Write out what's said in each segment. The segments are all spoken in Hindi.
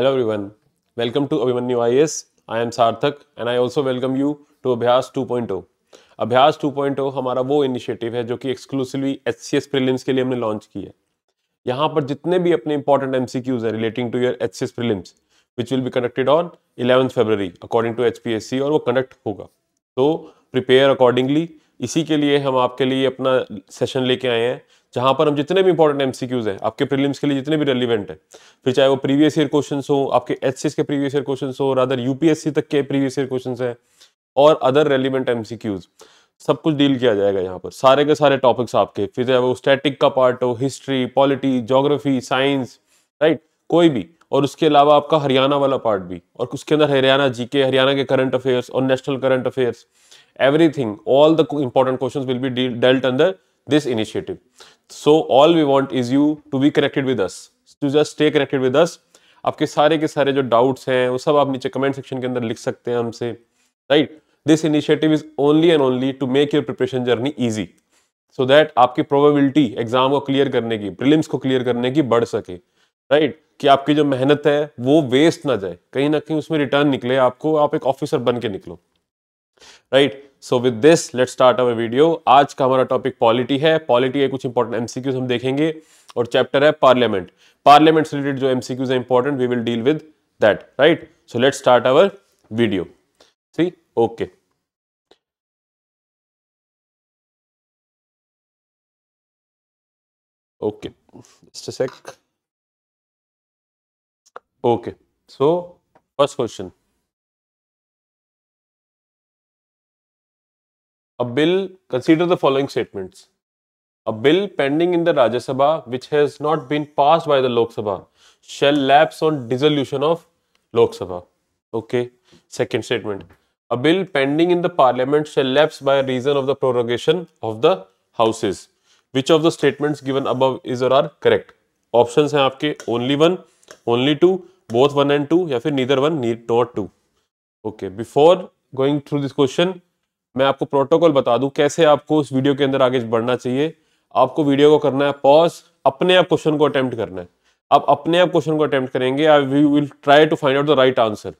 Everyone welcome to to I S I am Sarthak and I also welcome you to Abhyas 2.0. अभ्यास 2.0 हमारा वो इनिशिएटिव है जो कि exclusively H C S prelims के लिए हमने लॉन्च की है यहाँ पर जितने भी अपने इंपॉर्टेंट एम सी क्यूज हैं relating to your H C S prelims which will be conducted on eleven February according to H P S C और वो कंडक्ट होगा तो प्रिपेयर अकॉर्डिंगली इसी के लिए हम आपके लिए अपना सेशन लेके आए हैं जहां पर हम जितने भी इंपॉर्टेंट एमसीक्यूज हैं आपके प्रीलिम्स के लिए जितने भी रेलिवेंट है फिर चाहे वो प्रीवियस ईयर क्वेश्चन हो आपके H K previous year question हो अदर यूपीएससी तक के प्रीवियस ईयर क्वेश्चन हैं और अदर रेलिवेंट एमसीक्यूज सब कुछ डील किया जाएगा यहाँ पर सारे के सारे टॉपिक्स आपके फिर चाहे वो स्टैटिक का पार्ट हो history polity geography science right कोई भी और उसके अलावा आपका हरियाणा वाला पार्ट भी और उसके अंदर हरियाणा जीके हरियाणा के करंट अफेयर्स और national current affairs everything all the important questions will be dealt under this initiative. So all we want is you to be connected with us. To just stay connected with us. आपके सारे के सारे जो डाउट्स हैं वो सब आप नीचे कमेंट सेक्शन के अंदर लिख सकते हैं हमसे right this initiative is only and only to make your preparation journey easy so that आपकी प्रोबेबिलिटी एग्जाम को क्लियर करने की प्रिलिम्स को क्लियर करने की बढ़ सके राइट right? कि आपकी जो मेहनत है वो वेस्ट ना जाए कहीं ना कहीं उसमें रिटर्न निकले आपको आप एक ऑफिसर बन के निकलो right so with this let start our video आज का हमारा टॉपिक पॉलिटी है पॉलिटी के कुछ इंपॉर्टेंट एमसीक्यूज हम देखेंगे और चैप्टर है पार्लियामेंट पार्लियामेंट से रिलेटेड जो एमसीक्यूज है important we will deal with that right so let start our video see okay okay sec okay so first question A bill, consider the following statements. A bill pending in the Rajya Sabha which has not been passed by the Lok Sabha shall lapse on dissolution of Lok Sabha. Okay. Second statement. A bill pending in the parliament shall lapse by reason of the prorogation of the houses. Which of the statements given above is or are correct? Options are: only one, only two, both one and two or neither one, need not two. Okay. Before going through this question, मैं आपको प्रोटोकॉल बता दूं कैसे आपको उस वीडियो के अंदर आगे बढ़ना चाहिए आपको वीडियो को करना है पॉज अपने आप क्वेश्चन को अटैम्प्ट करना है आप अपने आप क्वेश्चन को अटैम्प्ट करेंगे I we will try to find out the right answer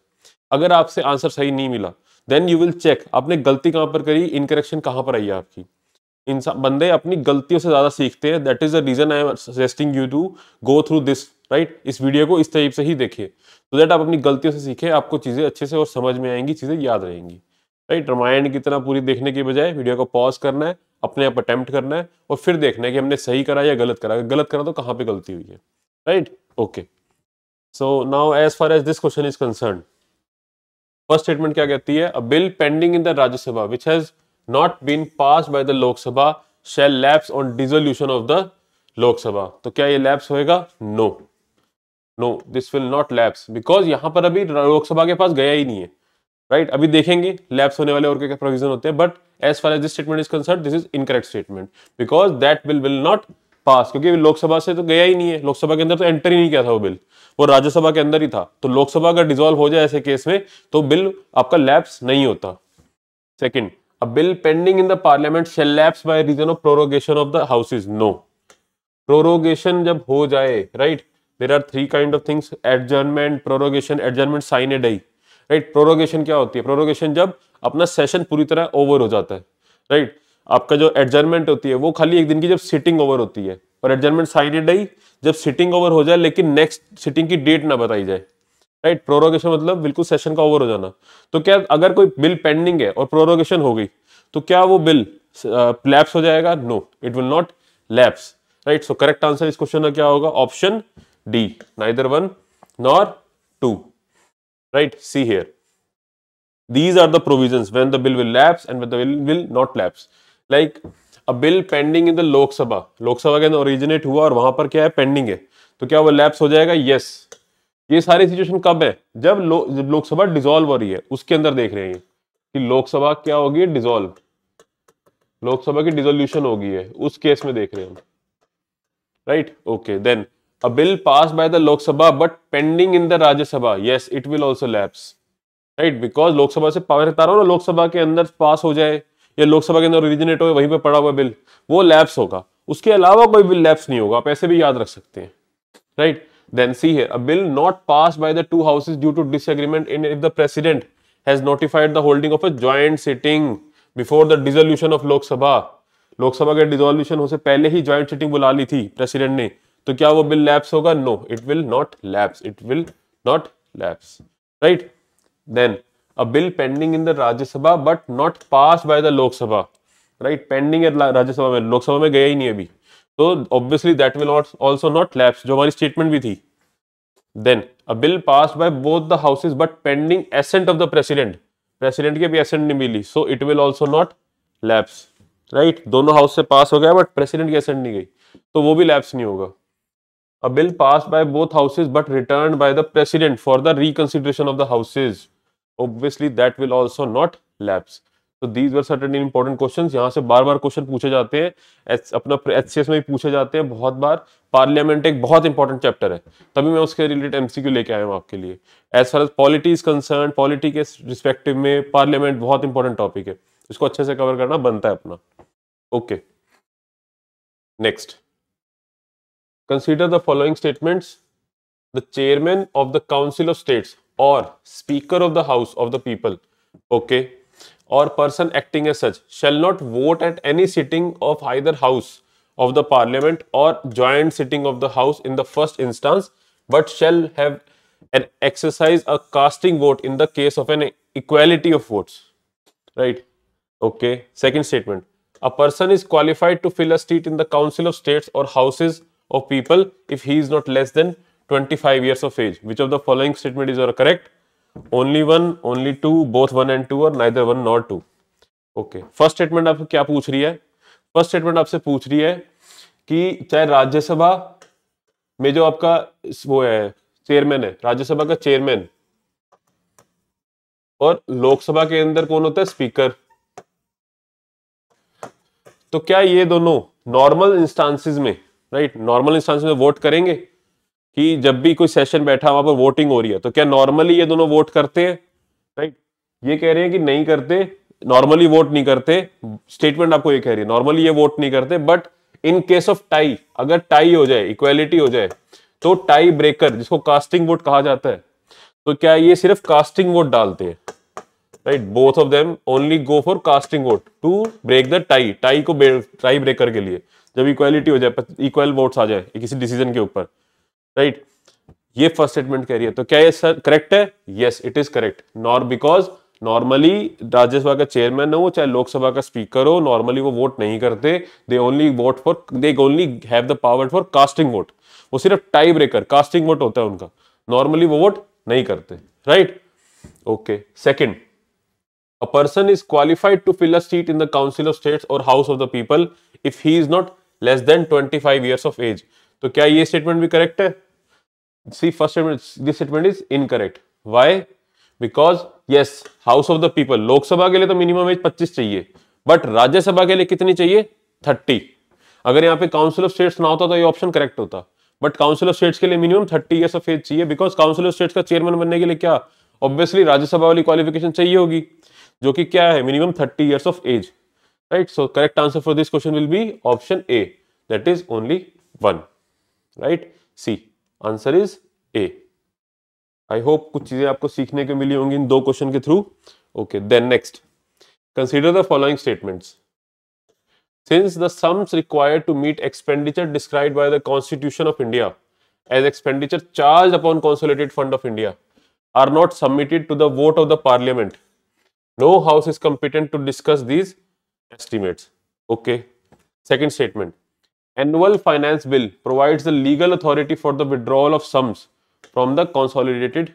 अगर आपसे आंसर सही नहीं मिला देन यू विल चेक आपने गलती कहाँ पर करी इनकरेक्शन कहाँ पर आई है आपकी इंसान बंदे अपनी गलतियों से ज़्यादा सीखते हैं that is the reason I am suggesting you to go through this right इस वीडियो को इस टाइप से ही देखिए तो दैट आप अपनी गलतियों से सीखें आपको चीज़ें अच्छे से और समझ में आएंगी चीज़ें याद रहेंगी राइट रामायण की तरह पूरी देखने की बजाय वीडियो को पॉज करना है अपने आप अटेम्प्ट करना है और फिर देखना है कि हमने सही करा या गलत करा गलत करा तो कहाँ पे गलती हुई है right okay so now as far as this question is concern first statement क्या कहती है a bill pending in the Rajya Sabha which has not been pass by the Lok Sabha shall lapse on dissolution of the Lok Sabha तो क्या ये लैप्स होएगा no no this will not lapse because यहां पर अभी लोकसभा के पास गया ही नहीं है राइट अभी देखेंगे लैप्स होने वाले और क्या क्या प्रोविजन होते हैं but as far as this statement is concern this is incorrect statement because that bill will not pass क्योंकि लोकसभा से तो गया ही नहीं है लोकसभा के अंदर तो एंटर ही नहीं किया था वो बिल वो राज्यसभा के अंदर ही था तो लोकसभा अगर डिजोल्व हो जाए ऐसे केस में तो बिल आपका लैप्स नहीं होता second a bill pending in the parliament shall lapse by reason of prorogation of the houses no prorogation जब हो जाए right there are three kind of things adjournment prorogation adjournment sine a die right prorogation क्या होती है प्रोरोगेशन जब अपना सेशन पूरी तरह ओवर हो जाता है राइट आपका जो एडजर्नमेंट होती है वो खाली एक दिन की जब सिटिंग ओवर होती है और एडजर्नमेंट साइन आई जब सिटिंग ओवर हो जाए लेकिन नेक्स्ट सिटिंग की डेट ना बताई जाए राइट प्रोरोगेशन मतलब बिल्कुल सेशन का ओवर हो जाना तो क्या अगर कोई बिल पेंडिंग है और प्रोरोगेशन हो गई तो क्या वो बिल लैप्स uh, हो जाएगा no it will not lapse right so correct answer इस क्वेश्चन का क्या होगा option D neither one nor two right see here these are the provisions when the bill will lapse and when the bill will not lapse like a bill pending in the lok sabha lok sabha ke andar originate hua aur wahan par kya hai pending hai to kya wo lapse ho jayega yes ये सारी सिचुएशन कब है जब लो, जब लोकसभा डिसॉल्व हो रही है उसके अंदर देख रहे हैं कि लोकसभा क्या होगी डिसॉल्व लोकसभा की डिसोल्यूशन होगी है उस केस में देख रहे हैं हम right okay then a bill passed by the Lok Sabha but pending in the Rajya Sabha, yes, it will also lapse. Right because Lok Sabha से पावर हटा रहा ना लोकसभा के अंदर पास हो जाए या लोकसभा के अंदर ओरिजिनेट हो वहीं पे पड़ा हुआ बिल वो लैप्स होगा उसके अलावा कोई बिल लैप्स नहीं होगा आप ऐसे भी याद रख सकते हैं राइट देन सी है a bill not pass by the two houses due to disagreement in if the president has notified the holding of a joint sitting before the dissolution of Lok Sabha Lok Sabha के डिजोल्यूशन होने से पहले ही ज्वाइंट सिटिंग बुला ली थी प्रेसिडेंट ने तो क्या वो बिल लैप्स होगा no it will not lapse it will not lapse right then a bill pending in the Rajya Sabha but not pass by the Lok Sabha right pending Rajya Sabha में लोकसभा में गया ही नहीं अभी तो obviously that will not also not lapse जो हमारी स्टेटमेंट भी थी then a bill pass by both the houses but pending assent of the president president की भी एसेंट नहीं मिली so it will also not lapse right दोनों हाउस से पास हो गया बट प्रेसिडेंट की एसेंट नहीं गई तो वो भी लैप्स नहीं होगा a bill passed by both houses but returned by the president for the reconsideration of the houses obviously that will also not lapse तो these were certain important question यहाँ से बार बार क्वेश्चन पूछे जाते हैं एच, सी एस में भी पूछे जाते हैं बहुत बार पार्लियामेंट एक बहुत इंपॉर्टेंट चैप्टर है तभी मैं उसके रिलेटेड एमसीक्यू लेके आया हूँ आपके लिए as far as polity is concern polity के रिस्पेक्टिव में पार्लियामेंट बहुत इंपॉर्टेंट टॉपिक है इसको अच्छे से कवर करना बनता है अपना okay next Consider the following statements. The chairman of the council of states or speaker of the house of the people, okay, or person acting as such shall not vote at any sitting of either house of the parliament or joint sitting of the house in the first instance, but shall have an exercise a casting vote in the case of an equality of votes, right? Okay, second statement. A person is qualified to fill a seat in the Council of States or Houses of people if he is not less than 25 years of age. Which of the following statement is correct? Only one, only two, both one and two, or neither one nor two. okay first okay first statement आपको क्या पूछ रही है फर्स्ट स्टेटमेंट आपसे पूछ रही है कि चाहे राज्यसभा में जो आपका वो है चेयरमैन है राज्यसभा का चेयरमैन और लोकसभा के अंदर कौन होता है स्पीकर तो क्या ये दोनों नॉर्मल इंस्टांसिस में राइट नॉर्मल इंस्टांस में वोट करेंगे कि जब भी कोई सेशन बैठा वहां पर वोटिंग हो रही है तो क्या नॉर्मली ये दोनों वोट करते हैं राइट ये कह रहे हैं कि नहीं करते नॉर्मली वोट नहीं करते स्टेटमेंट आपको ये कह रही है नॉर्मली ये वोट नहीं करते but in case of tie अगर टाई हो जाए इक्वेलिटी हो जाए तो टाई ब्रेकर जिसको कास्टिंग वोट कहा जाता है तो क्या ये सिर्फ कास्टिंग वोट डालते हैं right both of them only go for casting vote to break the tie tie को टाई ब्रेकर के लिए जब इक्वालिटी हो जाए इक्वल वोट्स आ जाए किसी डिसीजन के ऊपर राइट ये फर्स्ट स्टेटमेंट कह रही है तो क्या ये सर करेक्ट है yes it is correct nor because normally Rajya Sabha का चेयरमैन हो चाहे लोकसभा का स्पीकर हो नॉर्मली वो वोट नहीं करते they only vote for they only have the power for casting vote वो सिर्फ टाई ब्रेकर कास्टिंग वोट होता है उनका नॉर्मली वो वोट नहीं करते right okay second a person is qualified to fill a seat in the council of states और house of the people if he is not less than 25 years of age तो क्या ये स्टेटमेंट भी करेक्ट है see first this statement is incorrect why because yes house of the people Lok Sabha के लिए तो मिनिमम एज 25 चाहिए बट राज्यसभा के लिए कितनी चाहिए 30 अगर यहाँ पे काउंसिल ऑफ स्टेट्स ना होता तो ये ऑप्शन करेक्ट होता बट काउंसिल ऑफ स्टेट्स के लिए minimum thirty years of age चाहिए बिकॉज काउंसिल ऑफ स्टेट्स का चेयरमैन बनने के लिए क्या ऑब्वियसली राज्यसभा वाली क्वालिफिकेशन चाहिए होगी जो कि क्या है minimum thirty years of age right so correct answer for this question will be option a that is only one right c answer is A. I hope hope कुछ चीजें आपको सीखने को मिली होंगी इन दो क्वेश्चन के through okay then next since the sums required to meet expenditure described by the constitution of india as expenditure charged upon consolidated fund of india are not submitted to the vote of the parliament no house is competent to discuss these estimates. Okay. Second statement. Annual finance bill provides the legal authority for the withdrawal of sums from the consolidated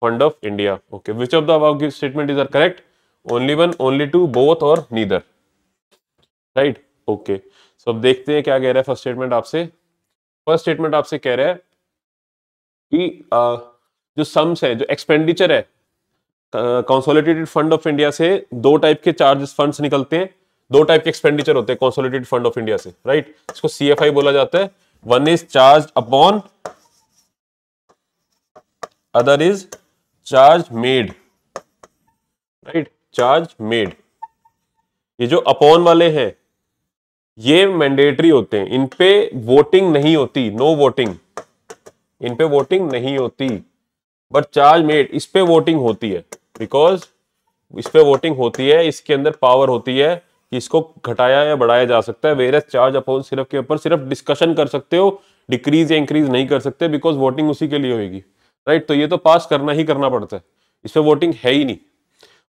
fund of India. Okay. Which of the above statement is are correct? Only one, only two, both or neither. Right. Okay. So अब देखते हैं क्या कह रहा है फर्स्ट स्टेटमेंट आपसे फर्स्ट स्टेटमेंट आपसे कह रहा है कि आ, जो सम्स है जो एक्सपेंडिचर है कंसोलिडेटेड फंड ऑफ इंडिया से दो टाइप के चार्जेस फंड्स निकलते हैं दो टाइप के एक्सपेंडिचर होते हैं कॉन्सोलिटेड फंड ऑफ इंडिया से राइट इसको सी बोला जाता है one is charge upon other is charge made right charge made ये जो अपॉन वाले हैं ये मैंडेटरी होते हैं इन पे वोटिंग नहीं होती नो वोटिंग इन पे वोटिंग नहीं होती बट चार्ज मेड इस पे वोटिंग होती है बिकॉज इस पे वोटिंग होती है इसके अंदर पावर होती है कि इसको घटाया या बढ़ाया जा सकता है वेरस चार्ज अपोज सिर्फ के ऊपर सिर्फ डिस्कशन कर सकते हो डिक्रीज या इंक्रीज नहीं कर सकते बिकॉज वोटिंग उसी के लिए होगी राइट तो ये तो पास करना ही करना पड़ता है इस पर वोटिंग है ही नहीं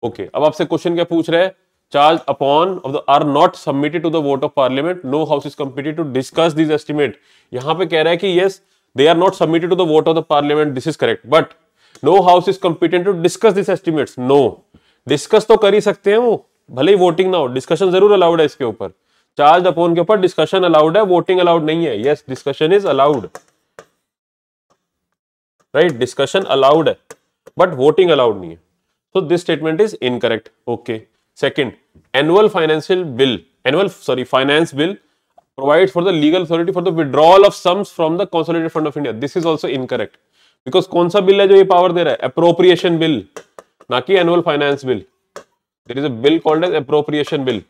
ओके okay, अब आपसे क्वेश्चन क्या पूछ रहे हैं charge upon of the are not submitted to the vote of parliament no house is competent to discuss this estimate यहाँ पे कह रहा है कि yes they are not submitted to the vote of the parliament this is correct but no house is competent to discuss this estimate no discuss तो कर ही सकते हैं वो भले ही वोटिंग ना हो डिस्कशन जरूर अलाउड है इसके ऊपर चार्ज अपोन के ऊपर डिस्कशन अलाउड है वोटिंग अलाउड नहीं है yes discussion is allowed right discussion allowed है बट वोटिंग अलाउड नहीं है so this statement is incorrect okay second annual financial bill annual sorry finance bill provide for the legal authority for the withdrawal of sums from the consolidated fund of India this is also incorrect because कौन सा बिल है जो ये पावर दे रहा है अप्रोप्रिएशन बिल ना कि annual finance bill there is a bill called as appropriation bill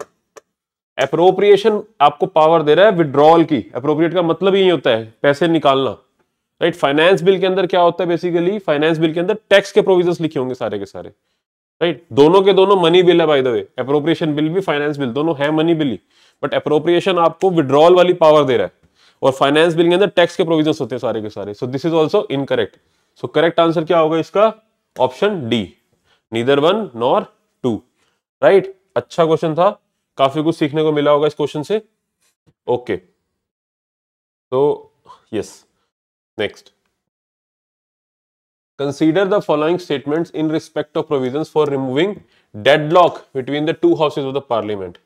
appropriation आपको पावर दे रहा है विड्रॉल की अप्रोप्रिएट का मतलब यही होता है पैसे निकालना राइट फाइनेंस बिल के अंदर क्या होता है बेसिकली फाइनेंस बिल के अंदर टैक्स के प्रोविजन लिखे होंगे सारे के सारे राइट right? दोनों के दोनों मनी बिल है by the way appropriation bill भी फाइनेंस बिल दोनों है मनी बिल ही बट अप्रोप्रिएशन आपको विड्रॉल वाली पावर दे रहा है और फाइनेंस बिल के अंदर टैक्स के प्रोविजन होते हैं सारे के सारे so this is also incorrect so correct answer क्या होगा इसका option D neither one nor right अच्छा क्वेश्चन था काफी कुछ सीखने को मिला होगा इस क्वेश्चन से ओके तो yes next consider the following statements in respect of provisions for removing deadlock between the two houses of the parliament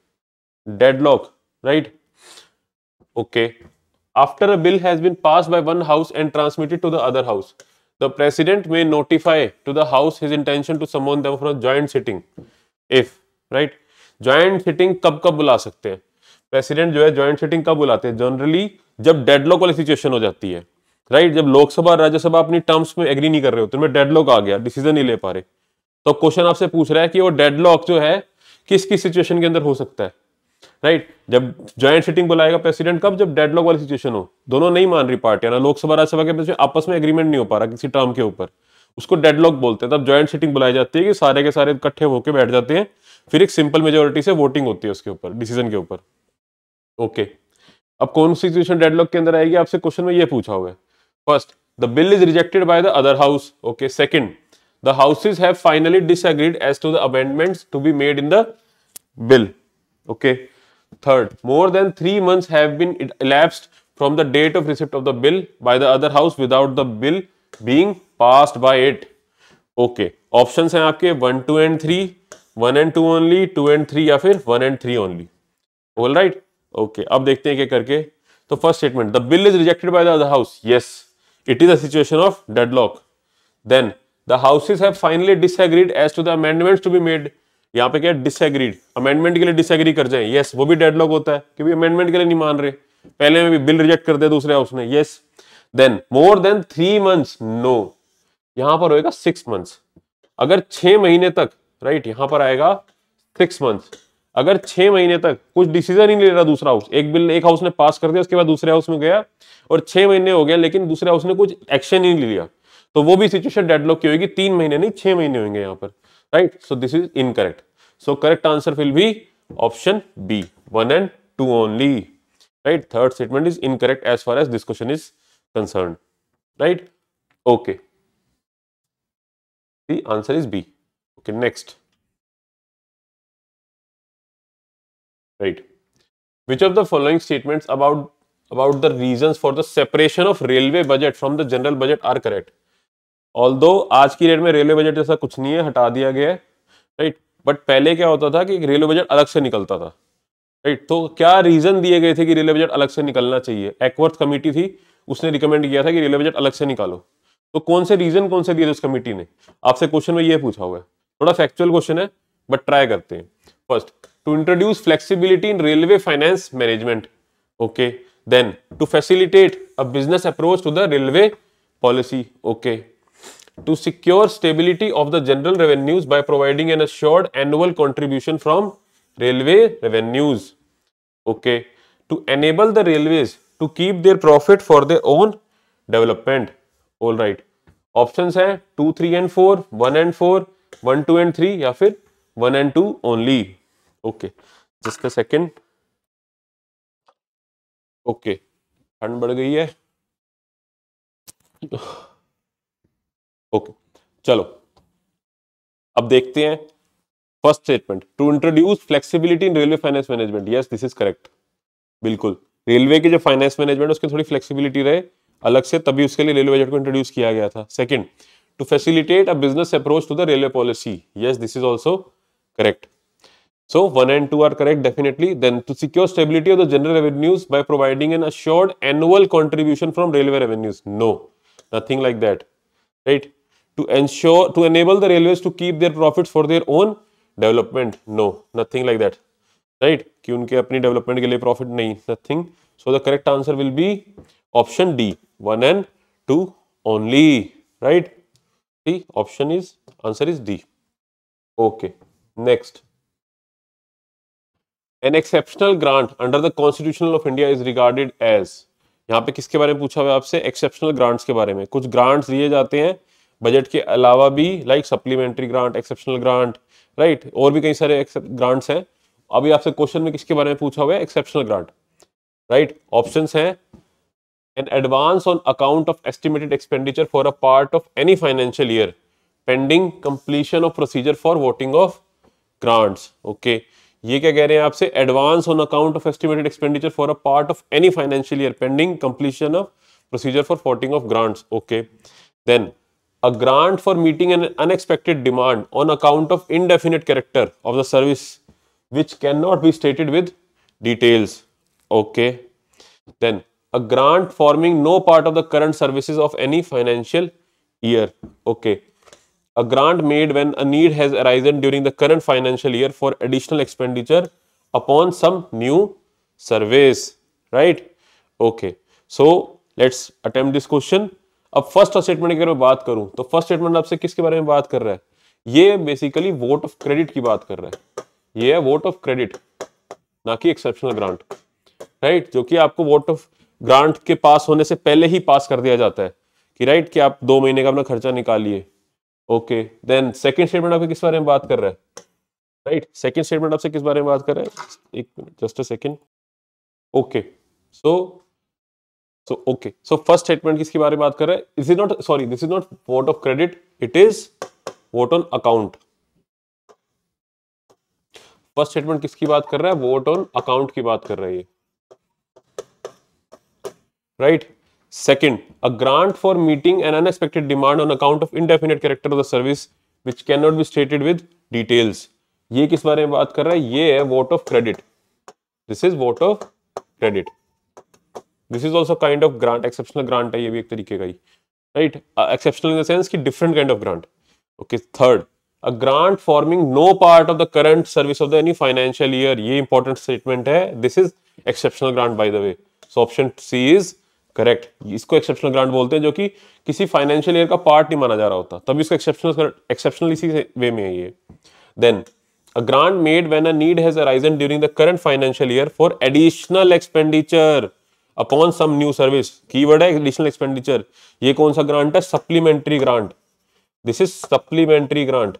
deadlock right okay after a bill has been pass by one house and transmitted to the other house the president may notify to the house his intention to summon them sitting if right joint sitting कब कब बुला सकते हैं प्रेसिडेंट जो है ज्वाइंट सिटिंग कब बुलाते हैं जनरली जब डेडलॉक वाली सिचुएशन हो जाती है राइट जब लोकसभा और राज्यसभा अपनी टर्म्स में एग्री नहीं कर रहे होते तो डेडलॉक आ गया डिसीजन नहीं ले पा रहे तो क्वेश्चन आपसे पूछ रहा है कि वो डेडलॉक जो है किस किस सिचुएशन के अंदर हो सकता है राइट जब ज्वाइंट सिटिंग बुलाएगा प्रेसिडेंट कब जब डेडलॉक वाली सिचुएशन हो दोनों नहीं मान रही पार्टियां ना लोकसभा राज्यसभा के बीच आपस में एग्रीमेंट नहीं हो पा रहा किसी टर्म के ऊपर उसको डेडलॉक बोलते हैं तब ज्वाइंट सीटिंग बुलाई जाती है कि सारे के सारे इकट्ठे होकर बैठ जाते हैं फिर एक सिंपल मेजोरिटी से वोटिंग होती है उसके ऊपर डिसीजन के ऊपर ओके अब कौन सी सिचुएशन डेडलॉक के अंदर आएगी आपसे क्वेश्चन में यह पूछा हुआ है first the bill is rejected by the other house okay second the houses have finally disagreed as to the amendment to be made in the bill okay third more than three months have been elapsed from the date ऑफ receipt of the bill by the other house without the bill being passed by it okay option हैं आपके one two and three one and two only to and three या फिर one and three only all right okay अब देखते हैं क्या करके तो first statement the bill is rejected by the house yes it is situation of deadlock then the houses have finally disagreed to be made यहाँ पे क्या डिसएग्रीड अमेंडमेंट के लिए डिसएग्री कर जाए यस yes, वो भी डेडलॉक होता है क्योंकि अमेंडमेंट के लिए नहीं मान रहे पहले में भी बिल रिजेक्ट कर दिया दूसरे हाउस ने yes yes. Then more than three months no यहां पर होएगा सिक्स मंथ्स अगर छह महीने तक राइट right, यहां पर आएगा सिक्स मंथ्स अगर छह महीने तक कुछ डिसीजन ही नहीं ले रहा दूसरा हाउस एक बिल एक हाउस ने पास कर दिया उसके बाद दूसरे हाउस में गया और छह महीने हो गया लेकिन दूसरे हाउस ने कुछ एक्शन ही नहीं लिया तो वो भी सिचुएशन डेडलॉक की होगी तीन महीने नहीं छह महीने होंगे यहां पर right so this is incorrect so correct answer will be option B one and two only third statement is incorrect as far as this question is concerned right okay the answer is b okay next right which of the following statements about about the reasons for the separation of railway budget from the general budget are correct although आज की डेट में रेलवे बजट जैसा कुछ नहीं है हटा दिया गया है राइट बट पहले क्या होता था कि रेलवे बजट अलग से निकलता था राइट तो क्या रीजन दिए गए थे कि रेलवे बजट अलग से निकलना चाहिए एक्वर्थ कमेटी थी उसने रिकमेंड किया था कि रेलवे बजट अलग से निकालो तो कौन से रीजन कौन से दिए उस कमेटी ने आपसे क्वेश्चन में यह पूछा हुआ है थोड़ा फैक्चुअल क्वेश्चन है बट ट्राई करते हैं first to introduce flexibility in railway finance management okay then to facilitate a business approach to the railway policy okay to secure stability of the general revenues by providing an assured annual contribution from railway revenues okay to enable the railways to keep their profit for their own development all right option है two three and four one and four one two and three या फिर one and two only okay just second okay ठंड बढ़ गई है ओके चलो अब देखते हैं first statement to introduce flexibility in railway finance management yes this is correct बिल्कुल रेलवे के जो फाइनेंस मैनेजमेंट उसके थोड़ी फ्लेक्सिबिलिटी रहे अलग से तभी उसके लिए रेलवे बजट को इंट्रोड्यूस किया गया था second to facilitate a business approach to the railway policy yes this is also correct so one and two are correct definitely then to secure stability of the general revenues by providing an assured annual contribution from railway revenues no nothing like that right to ensure to enable the railway to keep their profit for their own development no nothing like that right right? कि उनके अपनी डेवलपमेंट के लिए प्रॉफिट नहीं nothing so the correct answer will be option D one and two only right C option is answer is D okay next an exceptional grant under the constitution of India is regarded as यहाँ पे किसके बारे में पूछा हुआ है आपसे एक्सेप्शनल ग्रांट्स के बारे में कुछ ग्रांट्स दिए जाते हैं बजट के अलावा भी like supplementary grant exceptional grant right और भी कई सारे ग्रांट्स हैं अभी आपसे क्वेश्चन में किसके बारे में पूछा हुआ है एक्सेप्शनल ग्रांट राइट ऑप्शन है an advance on account of estimated expenditure for a part of any financial year pending completion of procedure for voting of grants okay ये क्या कह रहे हैं आपसे advance on account of estimated expenditure for a part of any financial year pending completion of procedure for voting of grants okay then a grant for meeting an unexpected demand on account of indefinite character of the service which cannot be stated with details okay then a grant forming no part of the current services of any financial year okay a grant made when a need has arisen during the current financial year for additional expenditure upon some new service right okay so let's attempt this question अब फर्स्ट स्टेटमेंट की अगर मैं बात करूं तो फर्स्ट स्टेटमेंट आपसे किसके बारे में बात कर रहा है ये बेसिकली वोट ऑफ क्रेडिट की बात कर रहा है ये है वोट ऑफ क्रेडिट ना कि एक्सेप्शनल ग्रांट राइट जो कि आपको वोट ऑफ ग्रांट के पास होने से पहले ही पास कर दिया जाता है कि राइट कि आप दो महीने का अपना खर्चा निकालिए ओके देन सेकंड स्टेटमेंट आपके किस बारे में बात कर रहा है राइट सेकंड स्टेटमेंट आपसे किस बारे में बात कर रहा है एक मिनट just a second okay so so okay so first statement किसके बारे में बात कर रहा है is is not sorry this is not vote of credit it is vote on account first statement किसकी बात कर रहा है वोट ऑन अकाउंट की बात कर रहा है ये right second a grant for meeting an unexpected demand on account of indefinite character of the service which cannot be stated with details ये किस बारे में बात कर रहा है ये है vote of credit this is vote of credit this is also kind of grant exceptional grant है ये भी एक तरीके का ही right exceptional in the sense की different kind of grant okay third a grant forming no part of the current service of the any financial year ये इंपॉर्टेंट स्टेटमेंट है this is exceptional grant by the way so option C is correct इसको एक्सेप्शनल ग्रांट बोलते हैं जो कि किसी फाइनेंशियल ईयर का पार्ट नहीं माना जा रहा होता तभी इसका एक्सेप्शनल एक्सेप्शनल इसी वे में है ये then a grant made when a need has arisen during the current financial year for additional expenditure upon some new service keyword है एडिशनल एक्सपेंडिचर ये कौन सा ग्रांट है supplementary grant this is supplementary grant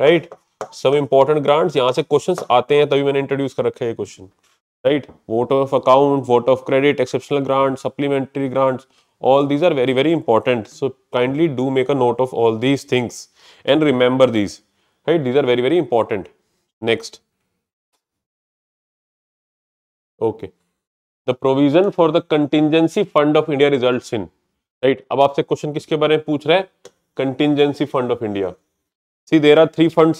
right सब इंपॉर्टेंट ग्रांट्स यहाँ से क्वेश्चन आते हैं तभी मैंने इंट्रोड्यूस कर रखे question right vote of account vote of credit exceptional grant supplementary grants all these are very very important so kindly do make a note of all these things and remember these right these are very very important next okay the provision for the contingency fund of India result in right अब आपसे क्वेश्चन किसके बारे में पूछ रहे हैं contingency fund of India C there are three fund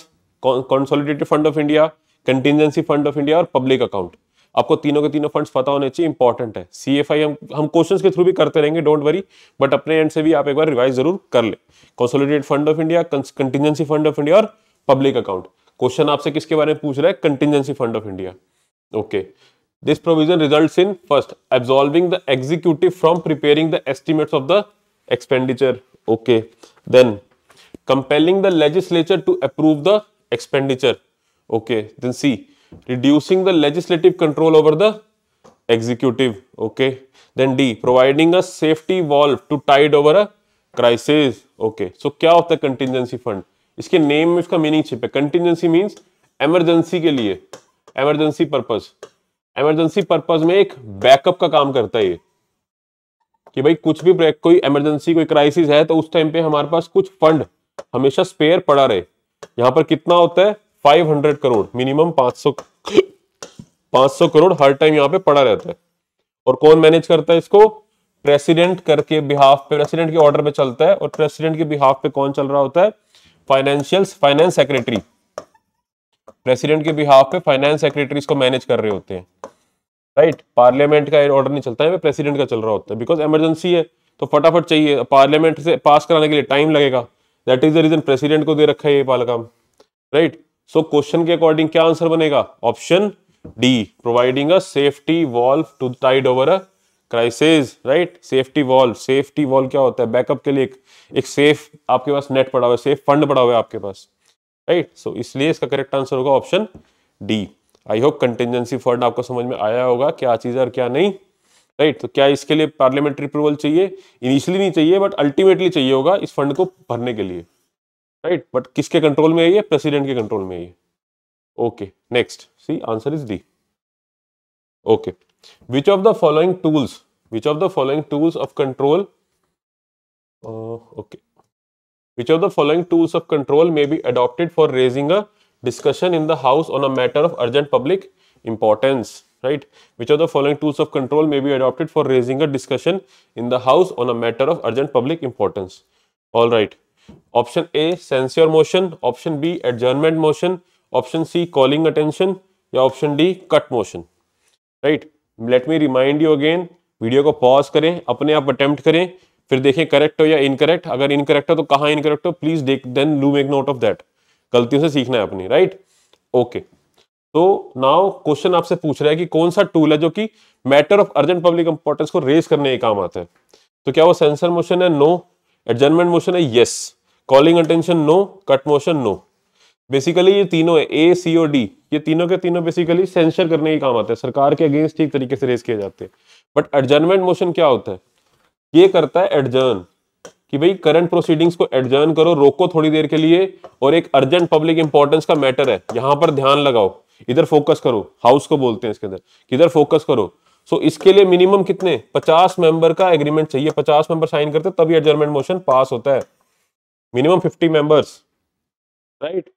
consolidated fund of India contingency fund of India और पब्लिक अकाउंट आपको तीनों के तीनों फंड्स पता होने चाहिए इंपॉर्टेंट है सी एफ आई हम हम क्वेश्चंस के थ्रू भी करते रहेंगे डोंट वरी बट अपने एंड से भी आप एक बार रिवाइज जरूर कर ले consolidated fund of India contingency fund of India और पब्लिक अकाउंट क्वेश्चन आपसे किसके बारे में पूछ रहा है contingency fund of India okay this provision result in first absolving the executive from preparing the estimates of the expenditure okay then compelling the legislature to approve the expenditure okay then C reducing the legislative control over the executive okay then D providing a safety valve to tide over a crisis okay so क्या होता है कंटिजेंसी फंड इसके नेम में इसका मीनिंग छिप है कंटिजेंसी मीन्स एमरजेंसी के लिए एमरजेंसी पर्पज एमरजेंसी पर्पज में एक बैकअप का काम करता है ये कि भाई कुछ भी कोई एमरजेंसी कोई क्राइसिस है तो उस टाइम पे हमारे पास कुछ फंड हमेशा स्पेयर पड़ा रहे यहां पर कितना होता है 500 करोड़ मिनिमम 500 500 करोड़ हर टाइम यहां पे पड़ा रहता है और कौन मैनेज करता है इसको प्रेसिडेंट करके बिहाफ पे प्रेसिडेंट के ऑर्डर पे चलता है और प्रेसिडेंट के बिहाफ पे कौन चल रहा होता है फाइनेंशियल फाइनेंस सेक्रेटरी प्रेसिडेंट के बिहाफ पे फाइनेंस सेक्रेटरी इसको मैनेज कर रहे होते हैं राइट right? पार्लियामेंट का ऑर्डर नहीं चलता है प्रेसिडेंट का चल रहा होता है बिकॉज इमरजेंसी है तो फटाफट चाहिए पार्लियामेंट से पास कराने के लिए टाइम लगेगा that is the reason president को दे रखा है ये पाल काम राइट सो क्वेश्चन के अकॉर्डिंग क्या आंसर बनेगा option D providing a safety valve to tide over a crisis right safety valve safety valve क्या होता है बैकअप के लिए एक, एक सेफ आपके पास नेट पड़ा हुआ है सेफ फंड पड़ा हुआ है आपके पास राइट सो इसलिए इसका करेक्ट आंसर होगा option D I hope contingency fund आपको समझ में आया होगा क्या चीज है और क्या नहीं राइट तो क्या इसके लिए पार्लियामेंट्री अप्रूवल चाहिए इनिशियली नहीं चाहिए बट अल्टीमेटली चाहिए होगा इस फंड को भरने के लिए राइट बट किसके कंट्रोल में है ये प्रेसिडेंट के कंट्रोल में है ये okay next C answer is D okay which of the following tools which of the following tools of control okay which of the following tools of control may be adopted for raising a discussion in the house on a matter of urgent public importance right which of the following tools of control may be adopted for raising a discussion in the house on a matter of urgent public importance all right option a censure motion option b adjournment motion option c calling attention या option D cut motion right let me remind you again video को पॉज करें अपने आप अटेम्प्ट करें फिर देखें करेक्ट हो या इनकरेक्ट अगर इनकरेक्ट हो तो कहाँ इनकरेक्ट हो प्लीज देख देन लू मेक नोट ऑफ दैट गलतियों से सीखना है अपनी राइट ओके okay. तो नाउ क्वेश्चन आपसे पूछ रहा है कि कौन सा टूल है जो कि matter of urgent public importance को रेस करने के काम आता है तो क्या वो सेंसर मोशन है नो एडजमेंट मोशन है yes calling attention no cut motion no basically ये तीनों है ए सी ओ डी ये तीनों के तीनों बेसिकली सेंसर करने के काम आते हैं सरकार के अगेंस्ट ठीक तरीके से रेस किए जाते हैं बट एडजमेंट मोशन क्या होता है ये करता है एडजर्न कि भाई करंट प्रोसीडिंग्स को एडजर्न करो रोको थोड़ी देर के लिए और एक अर्जेंट पब्लिक इंपॉर्टेंस का मैटर है यहां पर ध्यान लगाओ इधर फोकस करो हाउस को बोलते हैं इसके अंदर किधर फोकस करो सो so, इसके लिए मिनिमम कितने 50 मेंबर का एग्रीमेंट चाहिए 50 मेंबर साइन करते तभी एडजमेंट मोशन पास होता है minimum 50 members right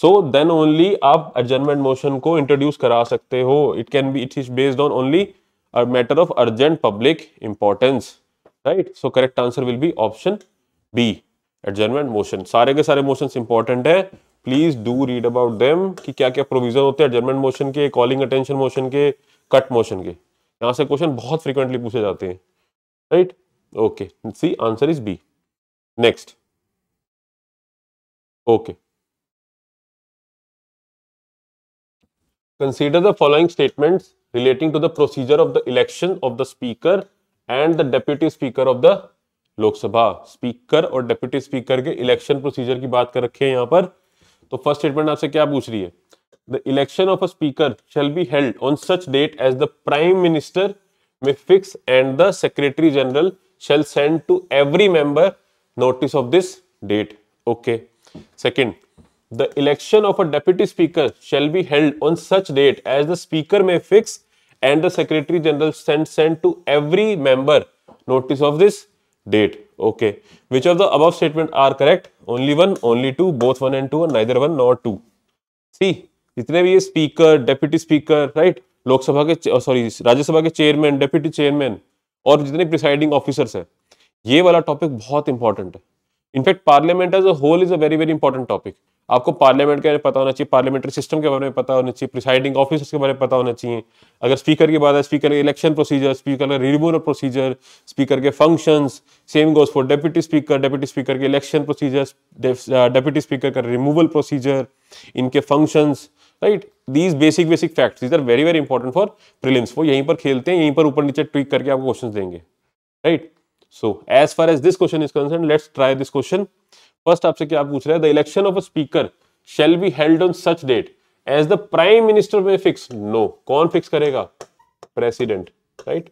so then only आप एडजमेंट मोशन को इंट्रोड्यूस करा सकते हो it can be it is based on only matter of urgent public importance right so correct answer will be option B adjournment motion सारे के सारे मोशन इंपॉर्टेंट है please do read about them कि क्या क्या प्रोविजन होते हैं एडजमेंट मोशन के कॉलिंग अटेंशन मोशन के कट मोशन के यहां से क्वेश्चन बहुत फ्रिक्वेंटली पूछे जाते हैं right okay C answer is B next okay consider the following statement relating to the procedure of the election of the speaker and the deputy speaker of the Lok Sabha speaker और डेप्यूटी स्पीकर के इलेक्शन प्रोसीजर की बात कर रखे हैं यहां पर तो फर्स्ट स्टेटमेंट आपसे क्या पूछ रही है the election of a speaker shall be held on such date as the prime minister may fix and the secretary general shall send to every member notice of this date okay second the election of a deputy speaker shall be held on such date as the speaker may fix and the secretary general send send to every member notice of this date okay which of the अब statement are correct only one only two both one and two neither one not two C जितने भी ये speaker deputy speaker right Lok Sabha के सॉरी राज्यसभा के चेयरमैन डेप्यूटी चेयरमैन और जितने प्रिसाइडिंग ऑफिसर्स है ये वाला टॉपिक बहुत इंपॉर्टेंट है in fact parliament as a whole is a very very important topic आपको पार्लियामेंट के बारे में पता होना चाहिए पार्लियामेंट्री सिस्टम के बारे में पता होना चाहिए प्रिसाइडिंग ऑफिसर्स के बारे में पता होना चाहिए अगर स्पीकर की बात है स्पीकर के इलेक्शन प्रोसीजर स्पीकर का रिमूवल प्रोसीजर स्पीकर के functions same goes for deputy speaker deputy speaker के इलेक्शन प्रोसीजर डेप्यूटी स्पीकर का रिमूवल प्रोसीजर इनके functions right these basic basic facts these are very very important for prelims वो यहीं पर खेलते हैं यहीं पर ऊपर नीचे ट्विक करके आपको क्वेश्चन देंगे right so as far as this question is concern let's try this question first आपसे क्या पूछ रहा है the election of a speaker shall be held on such date as the prime minister may fix no कौन फिक्स करेगा प्रेसिडेंट राइट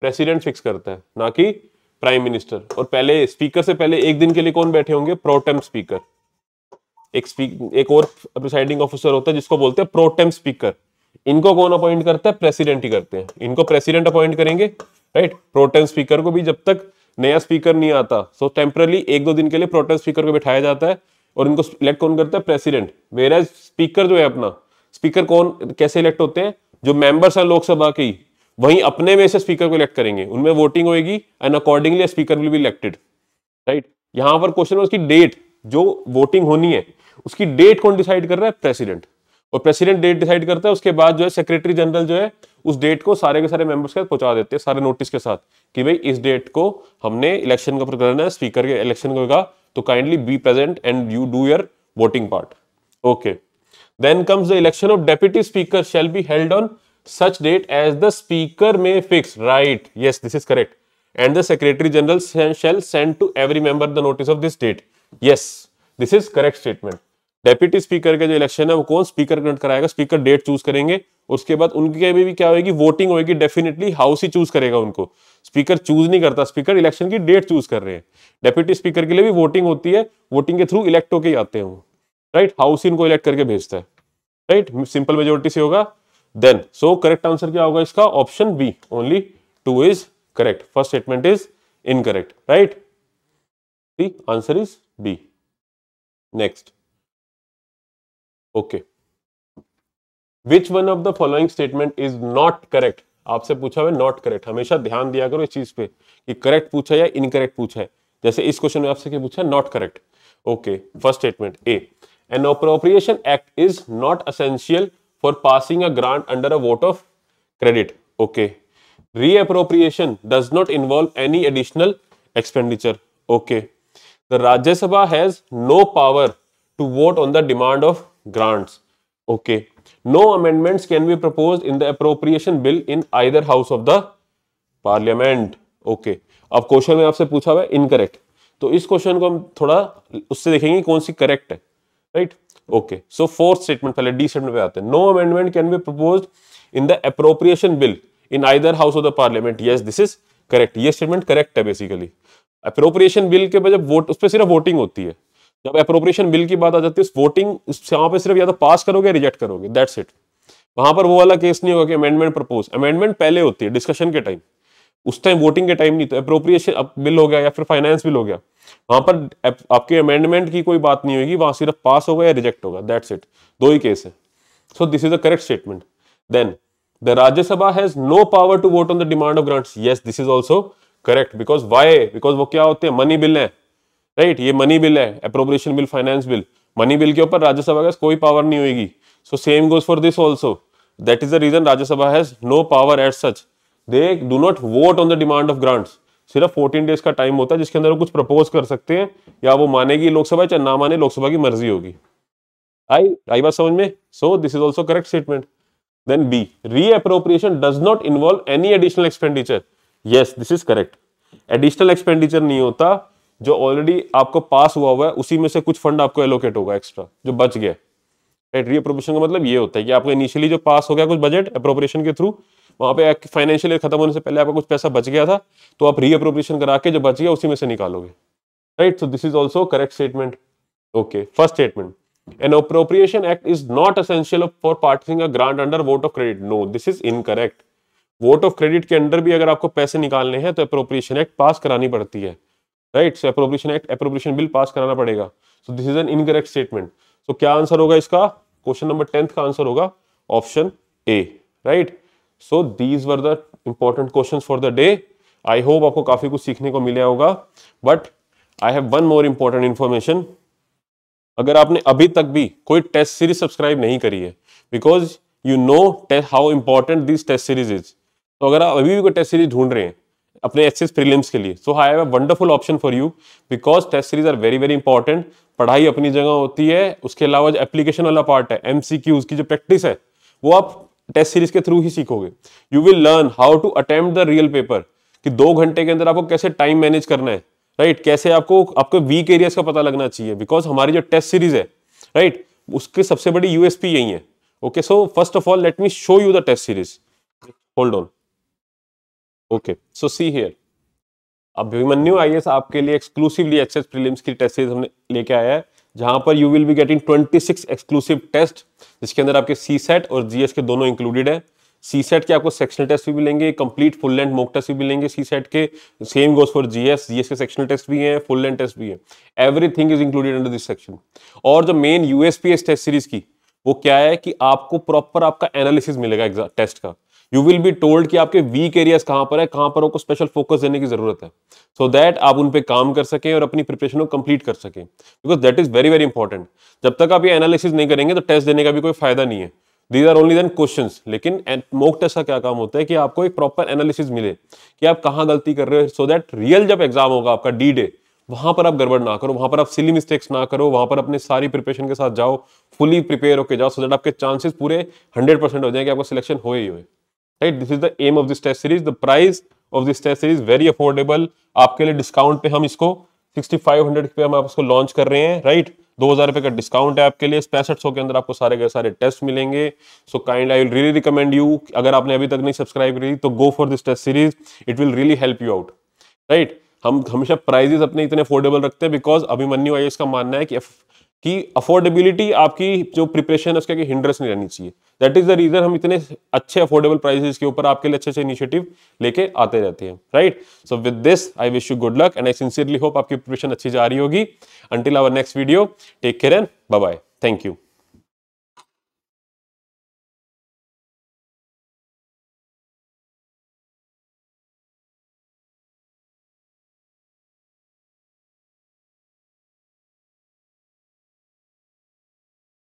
प्रेसिडेंट फिक्स करता है ना कि प्राइम मिनिस्टर और पहले स्पीकर से पहले एक दिन के लिए कौन बैठे होंगे प्रोटेम स्पीकर एक स्पीक एक और प्रिसाइडिंग ऑफिसर होता है जिसको बोलते हैं प्रोटेम स्पीकर इनको कौन अपॉइंट करता है प्रेसिडेंट ही करते हैं इनको प्रेसिडेंट अपॉइंट करेंगे राइट प्रोटेम स्पीकर को भी जब तक नया स्पीकर नहीं आता सो so, टेम्परली एक दो दिन के लिए प्रोटेस्ट स्पीकर को बैठाया जाता है और इनको इलेक्ट कौन करता है प्रेसिडेंट वेर एज स्पीकर जो है अपना स्पीकर कौन कैसे इलेक्ट होते हैं जो मेंबर्स हैं लोकसभा के वहीं अपने में से स्पीकर को इलेक्ट करेंगे उनमें वोटिंग होगी and accordingly speaker will be elected right यहां पर क्वेश्चन है उसकी डेट जो वोटिंग होनी है उसकी डेट कौन डिसाइड कर रहा है प्रेसिडेंट और प्रेसिडेंट डेट डिसाइड करता है उसके बाद जो है सेक्रेटरी जनरल जो है उस डेट को सारे के सारे मेंबर्स के साथ पहुंचा देते हैं सारे नोटिस के साथ कि भाई इस डेट को हमने इलेक्शन का करना है स्पीकर के इलेक्शन होगा तो kindly be present and you do your voting part okay then comes the election of deputy speaker shall be held on such date as the speaker may fix right yes this is correct and the secretary general shall send to every member the notice of this date yes this is correct statement deputy speaker का जो इलेक्शन है वो कौन स्पीकर कनेक्ट कराएगा स्पीकर डेट चूज करेंगे उसके बाद उनके में भी क्या होगी वोटिंग होगी डेफिनेटली हाउस ही चूज करेगा उनको स्पीकर चूज नहीं करता स्पीकर इलेक्शन की डेट चूज कर रहे हैं डेप्यूटी स्पीकर के लिए भी वोटिंग होती है वोटिंग के थ्रू इलेक्ट होके आते हैं राइट हाउस ही इनको इलेक्ट करके भेजता है राइट सिंपल मेजोरिटी से होगा देन सो करेक्ट आंसर क्या होगा इसका option B only two is correct first statement is incorrect right answer is B next okay which one of the following statement is not correct आपसे पूछा हुआ नॉट करेक्ट हमेशा ध्यान दिया करो इस चीज पे कि करेक्ट पूछा या इनकरेक्ट पूछा है जैसे इस क्वेश्चन में आपसे क्या पूछा not correct okay first statement A an appropriation act is not essential for passing a grant under a vote of credit okay reappropriation does not involve any additional expenditure okay the Rajya Sabha has no power to vote on the demand of grants okay no amendments can be proposed in the appropriation bill in either house of the parliament okay अब क्वेश्चन में आपसे पूछा हुआ है इनकरेक्ट तो इस क्वेश्चन को हम थोड़ा उससे देखेंगे कौन सी करेक्ट है right okay so fourth statement पहले डी स्टेटमेंट पे आते हैं no amendment can be propose in the appropriation bill in either house of the parliament yes this is correct ये स्टेटमेंट करेक्ट है बेसिकली अप्रोप्रिएशन बिल के जब वोट उस पर सिर्फ वोटिंग होती है जब अप्रोप्रिएशन बिल की बात आ जाती है वोटिंग वहां पे सिर्फ या तो पास करोगे रिजेक्ट करोगे दैट्स इट वहां पर वो वाला केस नहीं होगा कि अमेंडमेंट प्रपोज अमेंडमेंट पहले होती है डिस्कशन के टाइम उस टाइम वोटिंग के टाइम नहीं तो अप्रोप्रिएशन बिल हो गया या फिर फाइनेंस बिल हो गया वहां पर आपके अमेंडमेंट की कोई बात नहीं होगी वहां सिर्फ पास होगा या रिजेक्ट होगा दैट्स इट दो ही केस है so this is the correct statement then the Rajya Sabha has no power to vote on the demand of grants yes this is also correct because why because वो क्या होते हैं मनी बिल है राइट ये मनी बिल है appropriation bill finance bill money bill के ऊपर राज्यसभा का कोई पावर नहीं होगी so same goes for this also that is the reason Rajya Sabha has no power at such they do not vote on the demand of grants सिर्फ 14 डेज का टाइम होता है जिसके अंदर वो कुछ प्रपोज कर सकते हैं या वो मानेगी लोकसभा चाहे ना माने लोकसभा की मर्जी होगी आई आई बात समझ में so this is also correct statement then B appropriation does not involve any additional expenditure yes this is correct additional expenditure नहीं होता जो ऑलरेडी आपको पास हुआ हुआ है उसी में से कुछ फंड आपको एलोकेट होगा एक्स्ट्रा जो बच गया राइट रीअप्रोप्रिएशन का मतलब ये होता है कि आपको इनिशियली जो पास हो गया कुछ बजट अप्रोप्रिएशन के थ्रू वहां पे फाइनेंशियल ईयर खत्म होने से पहले आपका कुछ पैसा बच गया था तो आप रीअप्रोप्रिएशन करा के जो बच गया उसी में से निकालोगे right so this is also correct statement okay first statement an appropriation act is not essential for participating grant under vote of credit no this is incorrect vote of credit के अंडर भी अगर आपको पैसे निकालने हैं तो अप्रोप्रिएशन एक्ट पास करानी पड़ती है right so appropriation act appropriation bill pass कराना पड़ेगा so this is an incorrect statement so क्या आंसर होगा इसका क्वेश्चन नंबर टेंथ का आंसर होगा option A right so these were the important question for the day I hope आपको काफी कुछ सीखने को मिला होगा but I have one more important information अगर आपने अभी तक भी कोई टेस्ट सीरीज सब्सक्राइब नहीं करी है because you know how important this test series is तो अगर आप अभी भी कोई टेस्ट सीरीज ढूंढ रहे हैं अपने एक्सेस प्रीलिम्स के लिए so I have a wonderful option for you because test series are very very important पढ़ाई अपनी जगह होती है उसके अलावा जो एप्लीकेशन वाला पार्ट है एम की जो प्रैक्टिस है वो आप टेस्ट सीरीज के थ्रू ही सीखोगे you will learn how to attempt the real paper कि दो घंटे के अंदर आपको कैसे टाइम मैनेज करना है राइट right? कैसे आपको आपके वीक एरियाज का पता लगना चाहिए बिकॉज हमारी जो टेस्ट सीरीज है राइट right? उसकी सबसे बड़ी यूएसपी यही है okay so first of all let me show you the test series hold on okay so see here अब अभिमन्यू आई आपके लिए एक्सक्लूसिवली एच एस प्रीलिम्स की टेस्ट सीरीज हमने लेके आया है जहां पर you will be getting 26 exclusive test जिसके अंदर आपके सी सेट और जीएस के दोनों इंक्लूडेड है सी सेट के आपको सेक्शनल टेस्ट भी मिलेंगे complete full length mock test भी मिलेंगे सी सेट के same goes for GS GS के सेक्शनल टेस्ट भी हैं फुल लेंथ टेस्ट भी है everything is included under this section और जो मेन यूएसपी टेस्ट सीरीज की वो क्या है कि आपको प्रॉपर आपका एनालिसिस मिलेगा टेस्ट का यू विल बी टोल्ड कि आपके वीक एरियाज कहाँ पर है कहाँ पर आपको स्पेशल फोकस देने की जरूरत है सो so दैट आप उन पर काम कर सकें और अपनी प्रिपरेशन को कंप्लीट कर सकें because that is very very important जब तक आप ये एनालिसिस नहीं करेंगे तो टेस्ट देने का भी कोई फायदा नहीं है these are only then question लेकिन मोक टेस्ट का क्या काम होता है कि आपको एक प्रॉपर एनालिसिस मिले कि आप कहाँ गलती कर रहे हो सो दैट रियल जब एग्जाम होगा आपका डी डे वहां पर आप गड़बड़ ना करो वहां पर आप सिली मिस्टेक्स ना करो वहां पर अपने सारी प्रिपरेशन के साथ जाओ फुली प्रिपेयर होकर जाओ सो दैट आपके चांसेस पूरे हंड्रेड परसेंट हो जाए कि आपका सिलेक्शन हो ही हो right this is the aim of this test series the price of this test series very affordable आपके लिए डिस्काउंट पे हम इसको 6500 पे हम आप इसको लॉन्च कर रहे हैं राइट दो हजार रुपए का डिस्काउंट है आपके लिए पैंसठ सौ के अंदर आपको सारे के सारे टेस्ट मिलेंगे so kind I will really recommend you अगर आपने अभी तक नहीं सब्सक्राइब करी तो go for this test series it will really help you out right हम हमेशा प्राइजेस अपने इतने अफोर्डेबल रखते हैं बिकॉज अभिमन्यू आई इसका मानना है कि कि अफोर्डेबिलिटी आपकी जो प्रिपरेशन है उसके आगे हिंड्रेस नहीं रहनी चाहिए दैट इज द रीजन हम इतने अच्छे अफोर्डेबल प्राइसेस के ऊपर आपके लिए अच्छे अच्छे इनिशिएटिव लेके आते रहते हैं right so with this I wish you good luck and I sincerely hope आपकी प्रिपरेशन अच्छी जा रही होगी until our next video take care and bye thank you